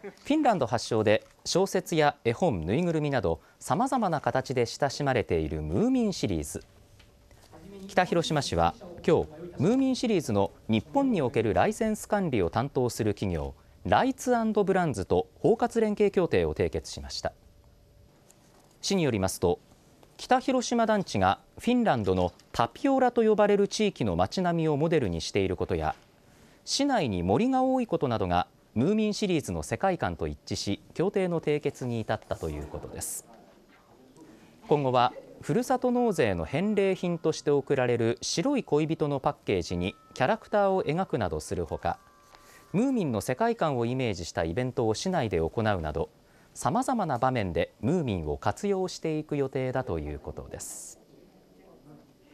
フィンランド発祥で小説や絵本、ぬいぐるみなどさまざまな形で親しまれているムーミンシリーズ北広島市は今日ムーミンシリーズの日本におけるライセンス管理を担当する企業ライツブランズと包括連携協定を締結しました市によりますと北広島団地がフィンランドのタピオラと呼ばれる地域の街並みをモデルにしていることや市内に森が多いことなどがムーミンシリーズの世界観と一致し協定の締結に至ったということです今後はふるさと納税の返礼品として贈られる白い恋人のパッケージにキャラクターを描くなどするほかムーミンの世界観をイメージしたイベントを市内で行うなどさまざまな場面でムーミンを活用していく予定だということです。